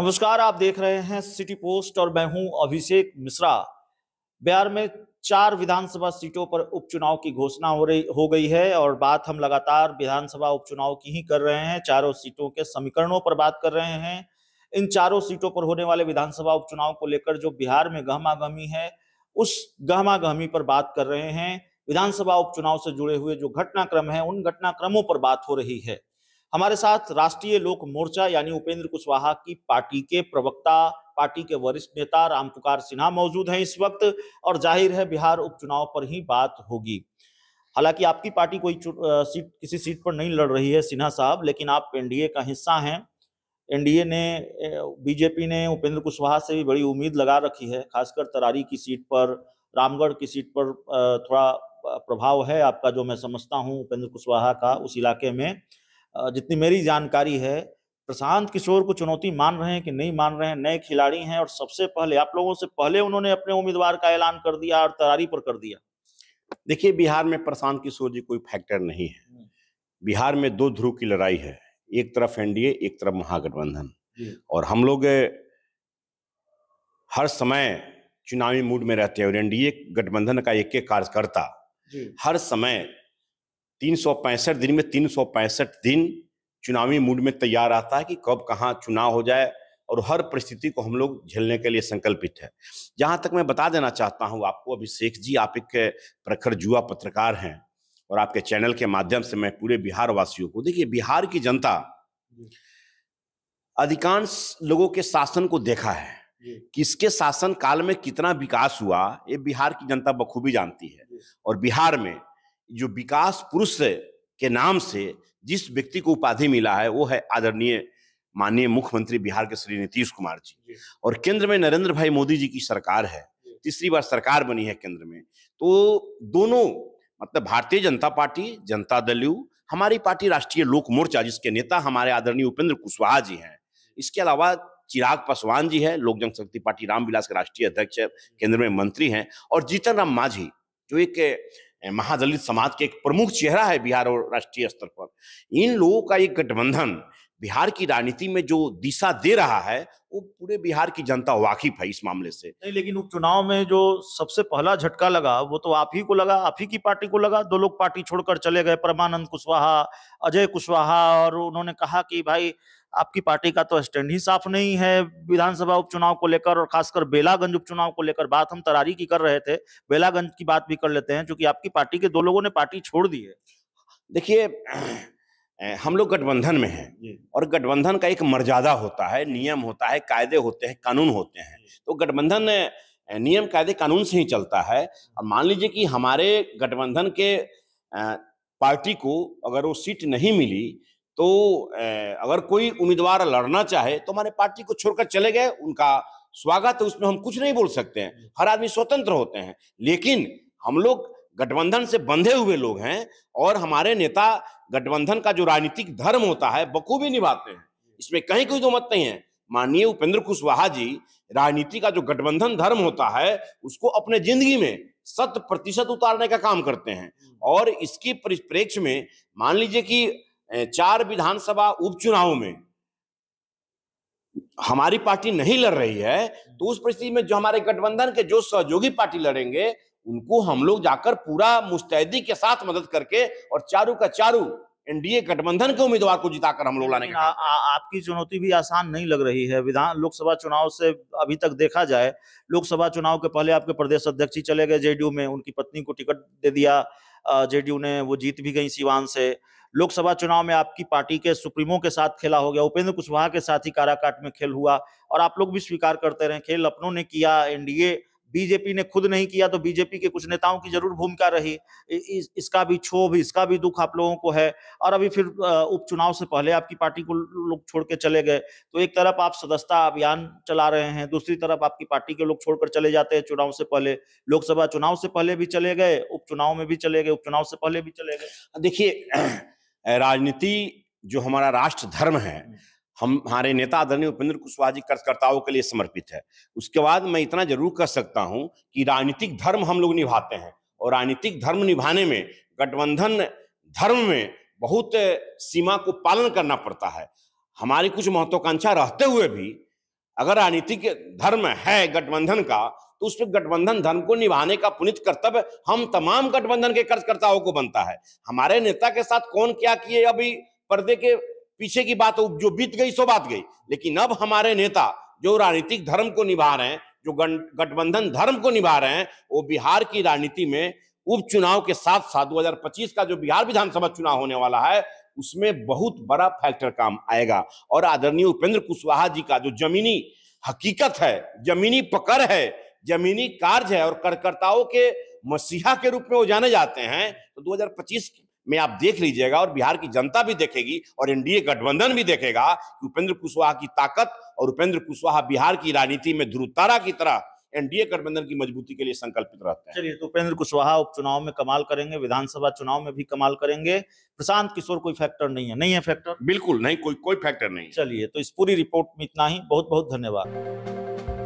नमस्कार आप देख रहे हैं सिटी पोस्ट और मैं हूं अभिषेक मिश्रा बिहार में चार विधानसभा सीटों पर उपचुनाव की घोषणा हो रही हो गई है और बात हम लगातार विधानसभा उपचुनाव की ही कर रहे हैं चारों सीटों के समीकरणों पर बात कर रहे हैं इन चारों सीटों पर होने वाले विधानसभा उपचुनाव को लेकर जो बिहार में गहमागहमी है उस गहमागहमी पर बात कर रहे हैं विधानसभा उपचुनाव से जुड़े हुए जो घटनाक्रम है उन घटनाक्रमों पर बात हो रही है हमारे साथ राष्ट्रीय लोक मोर्चा यानी उपेंद्र कुशवाहा की पार्टी के प्रवक्ता पार्टी के वरिष्ठ नेता रामपुकार सिन्हा मौजूद हैं इस वक्त और जाहिर है बिहार उपचुनाव पर ही बात होगी हालांकि आपकी पार्टी कोई सीट किसी सीट पर नहीं लड़ रही है सिन्हा साहब लेकिन आप एनडीए का हिस्सा हैं एनडीए ने बीजेपी ने उपेंद्र कुशवाहा से भी बड़ी उम्मीद लगा रखी है खासकर तरारी की सीट पर रामगढ़ की सीट पर थोड़ा प्रभाव है आपका जो मैं समझता हूँ उपेंद्र कुशवाहा का उस इलाके में जितनी मेरी जानकारी है प्रशांत किशोर को चुनौती मान रहे हैं कि नहीं मान रहे हैं नए खिलाड़ी हैं और सबसे पहले आप लोगों से पहले उन्होंने अपने उम्मीदवार का ऐलान कर दिया और तरारी पर कर दिया देखिए बिहार में प्रशांत किशोर जी कोई फैक्टर नहीं है हम्म। बिहार में दो ध्रुव की लड़ाई है एक तरफ एनडीए एक तरफ महागठबंधन और हम लोग हर समय चुनावी मूड में रहते हैं और एनडीए गठबंधन का एक एक कार्यकर्ता हर समय तीन सौ पैंसठ दिन में तीन सौ पैंसठ दिन चुनावी मूड में तैयार आता है कि कब कहाँ चुनाव हो जाए और हर परिस्थिति को हम लोग झेलने के लिए संकल्पित है जहाँ तक मैं बता देना चाहता हूँ आपको अभिषेक जी आप एक प्रखर जुआ पत्रकार हैं और आपके चैनल के माध्यम से मैं पूरे बिहार वासियों को देखिए बिहार की जनता अधिकांश लोगों के शासन को देखा है किसके शासन काल में कितना विकास हुआ ये बिहार की जनता बखूबी जानती है और बिहार में जो विकास पुरुष के नाम से जिस व्यक्ति को उपाधि मिला है वो है आदरणीय माननीय मुख्यमंत्री बिहार के श्री नीतीश कुमार जी और केंद्र में नरेंद्र भाई मोदी जी की सरकार है तीसरी बार सरकार बनी है केंद्र में तो दोनों मतलब भारतीय जनता पार्टी जनता दल यू हमारी पार्टी राष्ट्रीय लोक मोर्चा जिसके नेता हमारे आदरणीय उपेंद्र कुशवाहा जी हैं इसके अलावा चिराग पासवान जी हैं लोक जनशक्ति पार्टी रामविलास के राष्ट्रीय अध्यक्ष केंद्र में मंत्री हैं और जीतन राम मांझी जो एक महादलित समाज के एक प्रमुख चेहरा है बिहार और राष्ट्रीय स्तर पर इन लोगों का एक गठबंधन बिहार की राजनीति में जो दिशा दे रहा है वो पूरे बिहार की जनता वाकिफ है इस मामले से नहीं लेकिन उपचुनाव में जो सबसे पहला झटका लगा वो तो आप ही को लगा आप ही की पार्टी को लगा दो लोग पार्टी छोड़कर चले गए परमानंद कुशवाहा अजय कुशवाहा और उन्होंने कहा कि भाई आपकी पार्टी का तो स्टैंड ही साफ नहीं है विधानसभा उपचुनाव को लेकर और खासकर बेलागंज उपचुनाव को लेकर बात हम तरारी की कर रहे थे बेलागंज की बात भी कर लेते हैं चूंकि आपकी पार्टी के दो लोगों ने पार्टी छोड़ दी है देखिए हम लोग गठबंधन में हैं और गठबंधन का एक मर्यादा होता है नियम होता है कायदे होते हैं कानून होते हैं तो गठबंधन नियम कायदे कानून से ही चलता है और मान लीजिए कि हमारे गठबंधन के पार्टी को अगर वो सीट नहीं मिली तो अगर कोई उम्मीदवार लड़ना चाहे तो हमारे पार्टी को छोड़कर चले गए उनका स्वागत है उसमें हम कुछ नहीं बोल सकते हैं हर आदमी स्वतंत्र होते हैं लेकिन हम लोग गठबंधन से बंधे हुए लोग हैं और हमारे नेता गठबंधन का जो राजनीतिक धर्म होता है बखूबी निभाते हैं इसमें कहीं कोई दो मत नहीं है माननीय उपेंद्र कुशवाहा जी राजनीति का जो गठबंधन धर्म होता है उसको अपने जिंदगी में शत प्रतिशत उतारने का काम करते हैं और इसकी परिप्रेक्ष्य में मान लीजिए कि चार विधानसभा उपचुनाव में हमारी पार्टी नहीं लड़ रही है तो उस परिस्थिति में जो हमारे गठबंधन के जो सहयोगी पार्टी लड़ेंगे उनको हम लोग जाकर पूरा मुस्तैदी के साथ मदद करके और चारू का चारू एनडीए गठबंधन के उम्मीदवार को जिताकर हम लोग लाने आ, आ, आपकी चुनौती भी आसान नहीं लग रही है विधान लोकसभा चुनाव से अभी तक देखा जाए लोकसभा चुनाव के पहले आपके प्रदेश अध्यक्ष ही चले गए जेडीयू में उनकी पत्नी को टिकट दे दिया जेडीयू ने वो जीत भी गई सिवान से लोकसभा चुनाव में आपकी पार्टी के सुप्रीमो के साथ खेला हो गया उपेंद्र कुशवाहा के साथ ही काराकाट में खेल हुआ और आप लोग भी स्वीकार करते रहे खेल अपनों ने किया एनडीए बीजेपी ने खुद नहीं किया तो बीजेपी के कुछ नेताओं की जरूर भूमिका रही इस, इसका भी क्षोभ इसका भी दुख आप लोगों को है और अभी फिर उपचुनाव से पहले आपकी पार्टी को लोग छोड़ के चले गए तो एक तरफ आप सदस्यता अभियान चला रहे हैं दूसरी तरफ आपकी पार्टी के लोग छोड़कर चले जाते हैं चुनाव से पहले लोकसभा चुनाव से पहले भी चले गए उपचुनाव में भी चले गए उपचुनाव से पहले भी चले गए देखिए राजनीति जो हमारा राष्ट्र धर्म है हम हमारे नेता आदरणीय उपेंद्र कुशवाहा जी कार्यकर्ताओं के लिए समर्पित है उसके बाद मैं इतना जरूर कह सकता हूं कि राजनीतिक धर्म हम लोग निभाते हैं और राजनीतिक धर्म निभाने में गठबंधन धर्म में बहुत सीमा को पालन करना पड़ता है हमारी कुछ महत्वाकांक्षा रहते हुए भी अगर राजनीतिक धर्म है गठबंधन का तो उस पर गठबंधन धर्म को निभाने का पुनित कर्तव्य हम तमाम गठबंधन के कार्यकर्ताओं को बनता है हमारे नेता के साथ कौन क्या किए अभी पर्दे के पीछे की बात जो बीत गई सो बात गई लेकिन अब हमारे नेता जो राजनीतिक धर्म को निभा रहे हैं जो गठबंधन धर्म को निभा रहे हैं वो बिहार की राजनीति में उपचुनाव के साथ साथ 2025 का जो बिहार विधानसभा चुनाव होने वाला है उसमें बहुत बड़ा फैक्टर काम आएगा और आदरणीय उपेंद्र कुशवाहा जी का जो जमीनी हकीकत है जमीनी पकड़ है जमीनी कार्य है और कार्यकर्ताओं के मसीहा के रूप में वो जाने जाते हैं तो 2025 में आप देख लीजिएगा और बिहार की जनता भी देखेगी और एनडीए गठबंधन भी देखेगा कि उपेंद्र कुशवाहा की ताकत और उपेंद्र कुशवाहा बिहार की राजनीति में ध्रुवतारा की तरह एनडीए गठबंधन की मजबूती के लिए संकल्पित रहते हैं चलिए तो उपेंद्र कुशवाहा उपचुनाव में कमाल करेंगे विधानसभा चुनाव में भी कमाल करेंगे प्रशांत किशोर कोई फैक्टर नहीं है नहीं है फैक्टर बिल्कुल नहीं कोई कोई फैक्टर नहीं चलिए तो इस पूरी रिपोर्ट में इतना ही बहुत बहुत धन्यवाद